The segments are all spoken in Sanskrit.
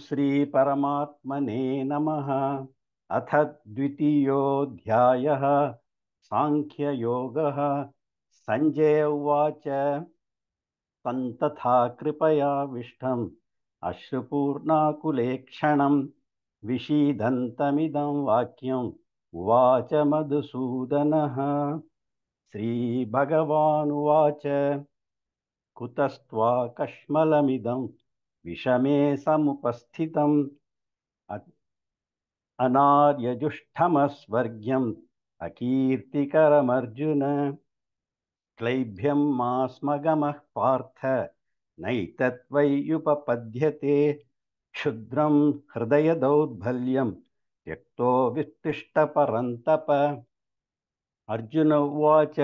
श्रीपरमात्मने नमः अथ द्वितीयोऽध्यायः साङ्ख्ययोगः सञ्जय उवाच तन्तथा अश्रुपूर्णाकुले अश्रुपूर्णाकुलेक्षणं विषीदन्तमिदं वाक्यं उवाच मधुसूदनः श्रीभगवानुवाच कश्मलमिदं विषमे समुपस्थितम् अनार्यजुष्ठमस्वर्ग्यम् अकीर्तिकरमर्जुन मास्मगमः पार्थ नैतत्वैयुपपद्यते क्षुद्रं हृदयदौर्बल्यं त्यक्तो वित्तिष्ठपरन्तप अर्जुन उवाच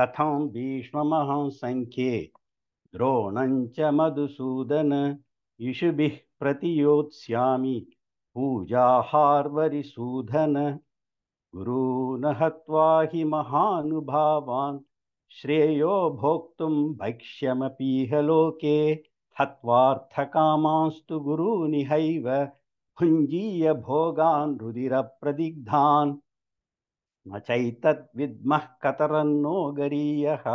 कथं भीष्ममहं सङ्ख्ये द्रोणं च मधुसूदन इषुभिः प्रतियोत्स्यामि पूजाहार्वरिसूदन गुरून हत्वा हि महानुभावान् श्रेयो भोक्तुं भक्ष्यमपीह लोके हत्वार्थकामांस्तु गुरूनि हैव भुञ्जीय रुधिरप्रदिग्धान् न चैतद्विद्मः कतरन्नो गरीयः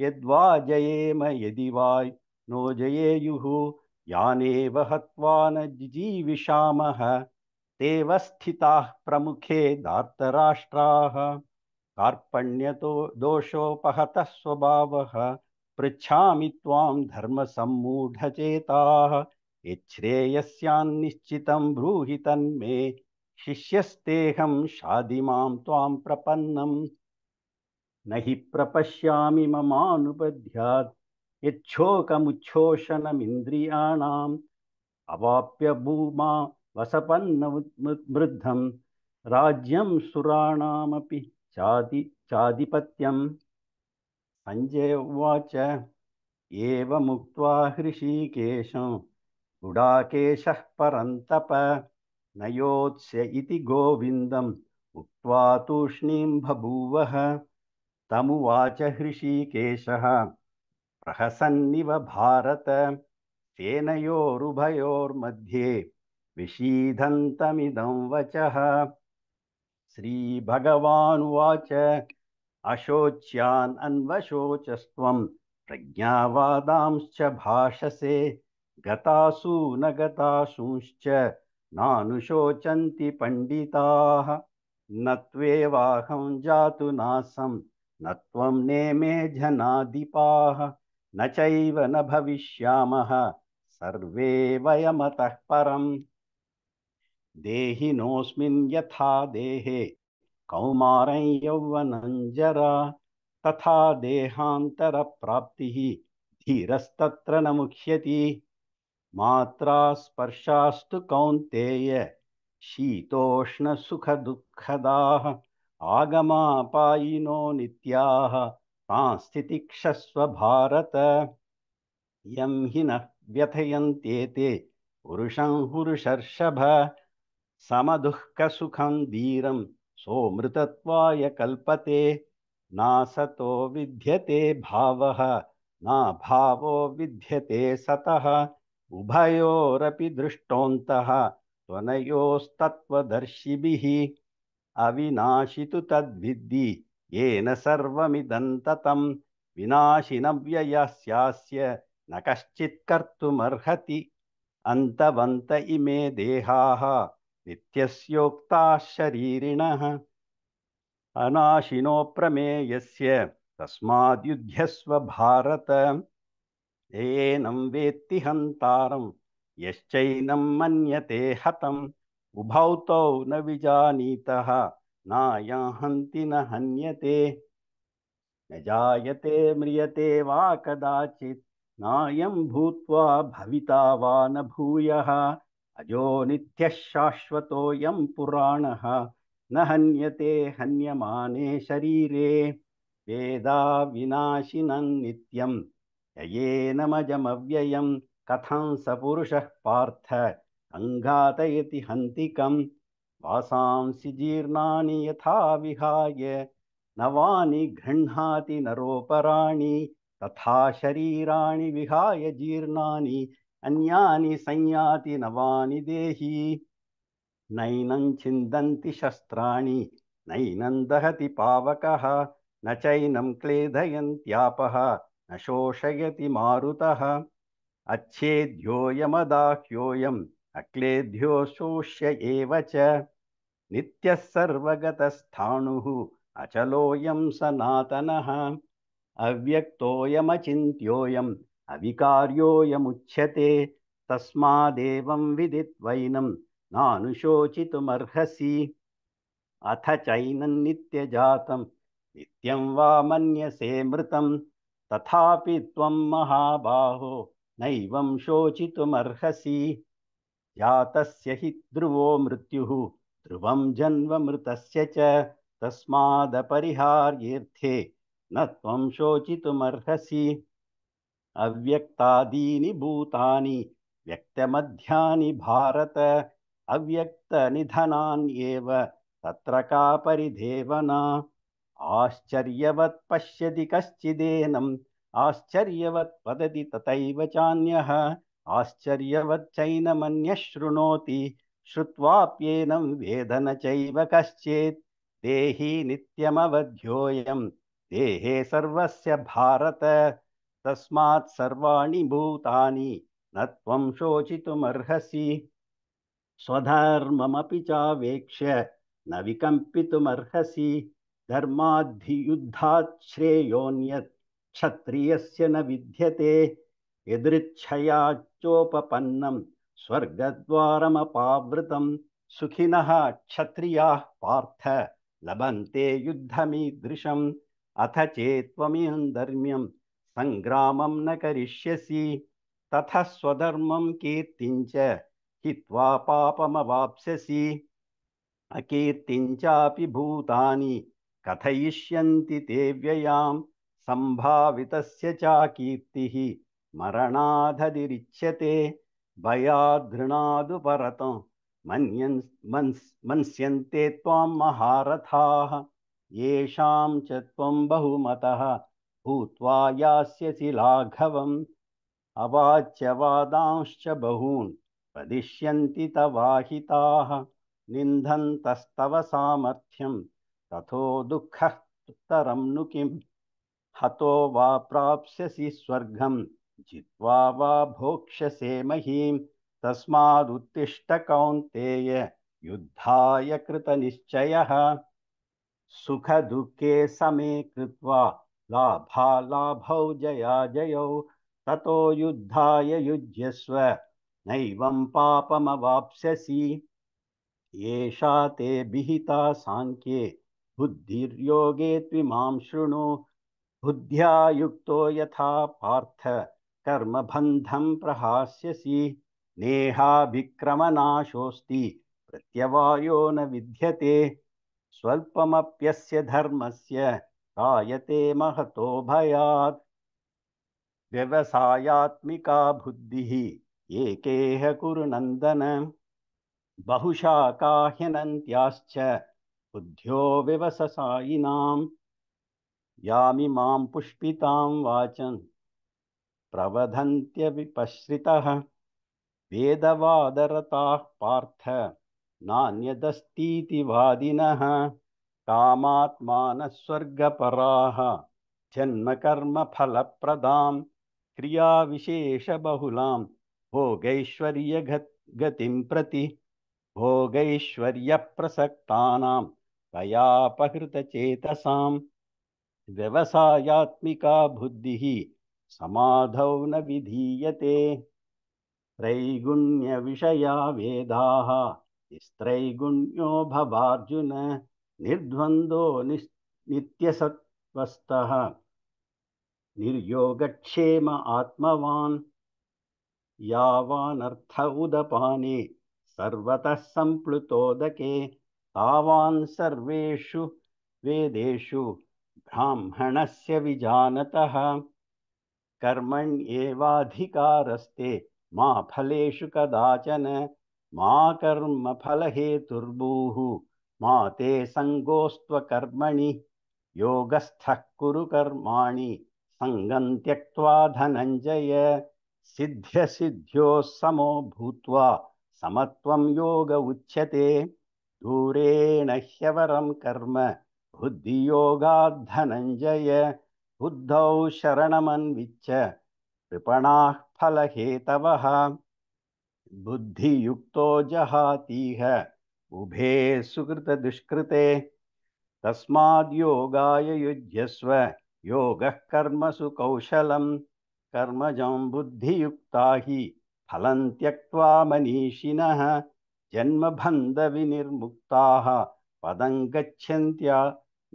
यद्वा जयेम यदि वा नो जयेयुः याने वहत्वा न ते वस्थिताः प्रमुखे दार्तराष्ट्राः कार्पण्यतो दोषोपहतः स्वभावः पृच्छामि त्वां धर्मसम्मूढचेताः यच्छ्रेयस्यान्निश्चितं ब्रूहि तन्मे शिष्यस्तेऽहं शादिमां त्वां प्रपन्नम् न हि प्रपश्यामि ममानुपध्यात् यच्छोकमुच्छोषणमिन्द्रियाणाम् अवाप्य भूमा वसपन्न वृद्धं राज्यं सुराणामपि चातिचाधिपत्यं संजे उवाच एवमुक्त्वा हृषीकेशं गुडाकेशः परन्तप नयोत्स्य इति गोविन्दम् उक्त्वा तूष्णीं बभूवः तमुवाच हृषीकेशः प्रहसन्निव भारत तेनयोरुभयोर्मध्ये विषीधन्तमिदं वचः श्रीभगवानुवाच अशोच्यान् अन्वशोचस्त्वं प्रज्ञावादांश्च भाषसे गतासु न गताशूंश्च नानुशोचन्ति पण्डिताः न त्वेवाहं नासं न त्वं नेमे जनाधिपाः न चैव न भविष्यामः सर्वे वयमतः परम् देहिनोऽस्मिन् यथा देहे कौमारं यौवनं तथा देहान्तरप्राप्तिः धीरस्तत्र न मुह्यति मात्रा स्पर्शास्तु कौन्तेय शीतोष्णसुखदुःखदाः आगमापायिनो नित्याः सांस्थितिक्षस्व भारत यं हि नः व्यथयन्त्येते पुरुषं पुरुषर्षभ समदुःखसुखं धीरं सोऽमृतत्वाय कल्पते नासतो विद्यते विध्यते भावः नाभावो विद्यते सतः उभयोरपि दृष्टोऽन्तः त्वनयोस्तत्त्वदर्शिभिः अविनाशि तु तद्विद्धि येन सर्वमिदन्ततं विनाशिनव्ययः स्यास्य न कर्तुमर्हति अन्तवन्त इमे देहाः नित्यस्योक्ताः शरीरिणः अनाशिनोप्रमेयस्य भारत एनं वेत्ति हन्तारं यश्चैनं मन्यते हतम् तौ न विजानीतः नाया नजायते न हन्यते न जायते म्रियते वा कदाचित् नायं भूत्वा भविता वा न भूयः अजो नित्यः शाश्वतोऽयं पुराणः न हन्यते हन्यमाने शरीरे वेदा विनाशिनं नित्यं ययेनमजमव्ययं कथं स पार्थ अङ्घातयति हन्तिकं वासांसि जीर्णानि यथा विहाय नवानि गृह्णाति नरोपराणि तथा शरीराणि विहाय जीर्णानि अन्यानि संयाति नवानि देही नैनं छिन्दन्ति शस्त्राणि नैनं दहति पावकः न चैनं क्लेधयन्त्यापः न शोषयति मारुतः अच्छेद्योयमदाह्योऽयं अक्लेध्यो शोष्य एव च नित्यः सर्वगतस्थाणुः अचलोऽयं सनातनः अव्यक्तोऽयमचिन्त्योऽयम् अविकार्योऽयमुच्यते तस्मादेवं विदित्वैनं नानुशोचितुमर्हसि अथ चैनं नित्यजातं नित्यं वा मृतं तथापि त्वं महाबाहो नैवं शोचितुमर्हसि यातस्य हि ध्रुवो मृत्युः ध्रुवं जन्ममृतस्य च तस्मादपरिहार्येऽर्थे न त्वं शोचितुमर्हसि अव्यक्तादीनि भूतानि व्यक्तमध्यानि भारत अव्यक्तनिधनान्येव तत्र का परिदेवना आश्चर्यवत् पश्यति कश्चिदेनम् वदति तथैव चान्यः आश्चर्यवत् चैनमन्यः शृणोति श्रुत्वाप्येनं वेदन चैव कश्चेत् देहि नित्यमवध्योऽयं देहे सर्वस्य भारत तस्मात् सर्वाणि भूतानि न त्वं शोचितुमर्हसि स्वधर्ममपि चावेक्ष्य न विकम्पितुमर्हसि धर्माद्धि युद्धात् श्रेयोऽन्यत् क्षत्रियस्य न विद्यते यदृच्छयाच्चोपपन्नं स्वर्गद्वारमपावृतं सुखिनः क्षत्रियाः पार्थ लभन्ते युद्धमीदृशम् अथ धर्म्यं सङ्ग्रामं न करिष्यसि तथा स्वधर्मं कीर्तिञ्च हित्वा पापमवाप्स्यसि अकीर्तिञ्चापि भूतानि कथयिष्यन्ति ते व्ययां सम्भावितस्य चाकीर्तिः मरणाधधिरिच्यते भयाद्धृणादुपरत मन्यन् मन् मन्स्यन्ते त्वां महारथाः येषां च त्वं बहुमतः भूत्वा यास्यसि लाघवम् अवाच्यवादांश्च बहून् प्रदिश्यन्ति तवाहिताः निन्दन्तस्तव सामर्थ्यं ततो दुःखस्तरं नु किं हतो वा प्राप्स्यसि स्वर्गम् जित्वा वा भोक्ष्यसे महीं तस्मादुत्तिष्ठ कौन्तेय युद्धाय कृतनिश्चयः सुखदुःखे समे कृत्वा लाभालाभौ जया जयौ ततो युद्धाय युज्यस्व नैवं पापमवाप्स्यसि एषा ते विहिता साङ्ख्ये बुद्धिर्योगे त्विमां शृणु बुद्ध्या युक्तो यथा पार्थ कर्मबन्धं प्रहास्यसि नेहाभिक्रमनाशोऽस्ति प्रत्यवायो न विद्यते स्वल्पमप्यस्य धर्मस्य कायते महतो भयात् व्यवसायात्मिका बुद्धिः एकेह कुरु नन्दन बहुशा काह्यनन्त्याश्च बुद्ध्यो विवससायिनां यामि मां पुष्पितां वाचन् प्रवधन्त्यविपश्रितः वेदवादरताः पार्थ नान्यदस्तीति वादिनः कामात्मानस्वर्गपराः स्वर्गपराः जन्मकर्मफलप्रदां क्रियाविशेषबहुलां भोगैश्वर्यगतिं प्रति भोगैश्वर्यप्रसक्तानां तयापहृतचेतसां व्यवसायात्मिका बुद्धिः समाधौ न विधीयते त्रैगुण्यविषया वेदाः निस्त्रैगुण्यो भवार्जुन निर्द्वन्द्वो नित्यसत्त्वस्तः निर्योगक्षेम आत्मवान् यावानर्थ उदपाने सर्वतः सम्प्लुतोदके तावान् सर्वेषु वेदेषु ब्राह्मणस्य विजानतः कर्मण्येवाधिकारस्ते मा फलेषु कदाचन मा कर्मफलहेतुर्भूः मा ते सङ्गोऽस्त्वकर्मणि योगस्थः कुरु कर्माणि सङ्गं त्यक्त्वा धनञ्जय सिद्ध्यसिद्ध्योः समो भूत्वा समत्वं योग उच्यते दूरेण ह्यवरं कर्म बुद्धियोगाद्धनञ्जय बुद्धौ शरणमन्विच्य कृपणाः फलहेतवः बुद्धियुक्तो जहातीह उभे सुकृतदुष्कृते तस्माद्योगाय युज्यस्व योगः कर्मसु कौशलं कर्मजं बुद्धियुक्ता हि फलं त्यक्त्वा मनीषिणः जन्मबन्धविनिर्मुक्ताः पदं गच्छन्त्या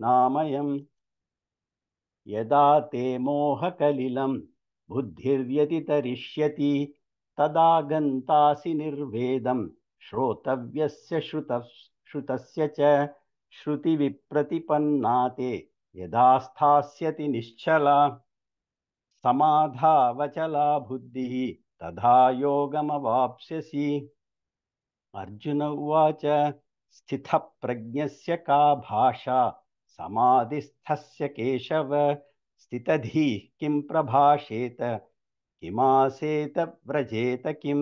नामयम् यदा ते मोहकलिलं बुद्धिर्व्यतितरिष्यति तदा गन्तासि निर्वेदं श्रोतव्यस्य श्रुत श्रुतस्य च श्रुतिविप्रतिपन्ना ते यदा स्थास्यति निश्चला समाधावचला बुद्धिः तदा योगमवाप्स्यसि अर्जुन उवाच स्थितप्रज्ञस्य का भाषा समाधिस्थस्य केशव स्थितधी किं प्रभाषेत किमासेत व्रजेत किं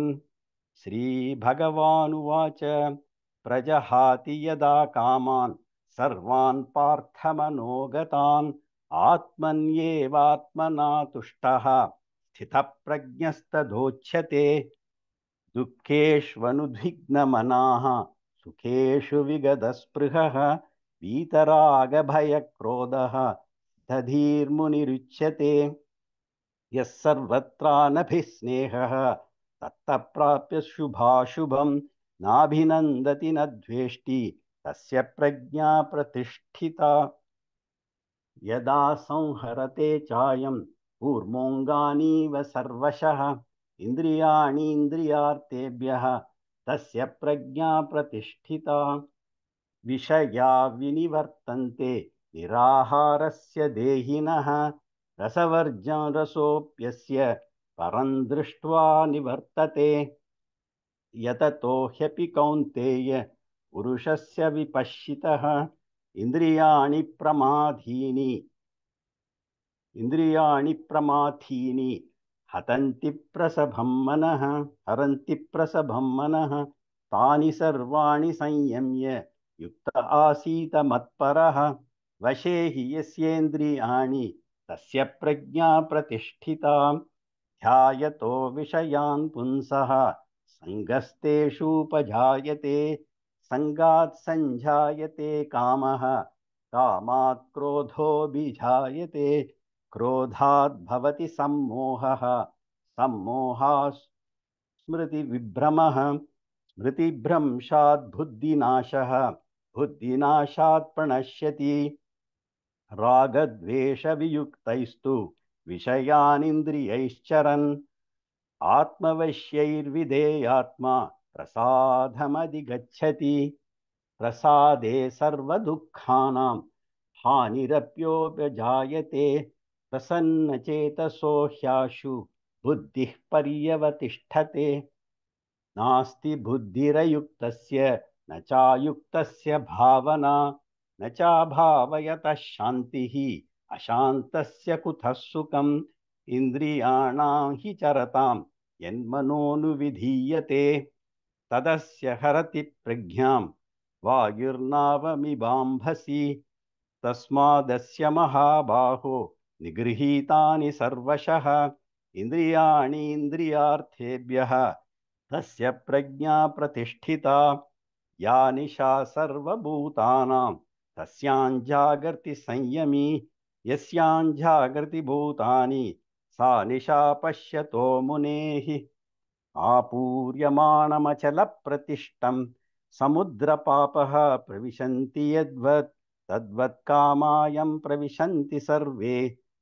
श्रीभगवानुवाच प्रजहाति यदा कामान् सर्वान् पार्थमनोगतान् आत्मन्येवात्मना तुष्टः स्थितप्रज्ञस्तदोच्यते दुःखेष्वनुद्विग्नमनाः सुखेषु विगतस्पृहः वीतरागभयक्रोधः दधीर्मुनिरुच्यते यः सर्वत्रा नभिस्नेहः शुभाशुभं नाभिनन्दति न द्वेष्टि तस्य प्रज्ञा प्रतिष्ठिता यदा संहरते चायं कूर्मोऽङ्गानीव सर्वशः इन्द्रियाणीन्द्रियार्थेभ्यः तस्य प्रज्ञा प्रतिष्ठिता विषया विनिवर्तन्ते निराहारस्य देहिनः रसवर्जरसोऽप्यस्य परं दृष्ट्वा निवर्तते यततो ह्यपि कौन्तेय पुरुषस्य विपश्यितः इन्द्रियाणि प्रमाधीनि इन्द्रियाणि प्रमाथीनि हरन्ति प्रसभं मनः तानि सर्वाणि संयम्य युक्त आसीत मत्परः वशे हि यस्येन्द्रियाणि तस्य प्रज्ञा प्रतिष्ठिता ध्यायतो विषयान् पुंसः सङ्गस्तेषूपजायते सङ्गात् सञ्जायते कामः कामात् क्रोधोऽभिजायते क्रोधात् भवति सम्मोहः सम्मोहात् स्मृतिविभ्रमः स्मृतिभ्रंशात् बुद्धिनाशः बुद्धिनाशात् प्रणश्यति रागद्वेषवियुक्तैस्तु विषयानिन्द्रियैश्चरन् आत्मवश्यैर्विधेयात्मा प्रसादमधिगच्छति प्रसादे सर्वदुःखानां हानिरप्योपजायते प्रसन्नचेतसो ह्याशु बुद्धिः पर्यवतिष्ठते नास्ति बुद्धिरयुक्तस्य न चायुक्तस्य भावना न चाभावयतः शान्तिः अशान्तस्य कुतः सुखम् इन्द्रियाणां हि चरतां यन्मनोऽनुविधीयते तदस्य हरति प्रज्ञां वायुर्नावमिबाम्भसि तस्मादस्य महाबाहो निगृहीतानि सर्वशः इन्द्रियाणीन्द्रियार्थेभ्यः तस्य प्रज्ञा प्रतिष्ठिता या निशा सर्वभूतानां जागर्ति भूतानि सा निशा पश्यतो मुनेः आपूर्यमाणमचलप्रतिष्ठं समुद्रपापः प्रविशन्ति यद्वत् तद्वत्कामायं प्रविशन्ति सर्वे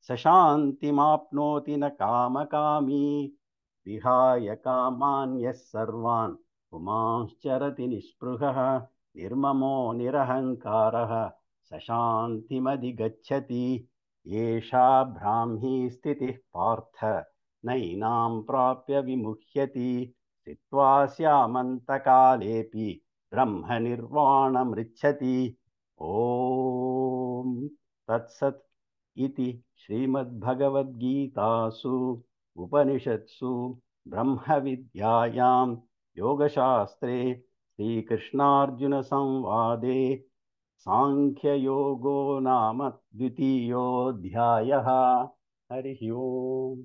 सशान्तिमाप्नोति न कामकामी विहाय कामान्यः सर्वान् पुमांश्चरति निःस्पृहः निर्ममो निरहङ्कारः सशान्तिमधिगच्छति एषा ब्राह्मी स्थितिः पार्थ नैनां प्राप्य विमुह्यति स्थित्वा स्यामन्तकालेऽपि ब्रह्मनिर्वाणमृच्छति ओ तत्सत् इति श्रीमद्भगवद्गीतासु उपनिषत्सु ब्रह्मविद्यायाम् योगशास्त्रे श्रीकृष्णार्जुनसंवादे साङ्ख्ययोगो नाम द्वितीयोऽध्यायः हरिः ओम्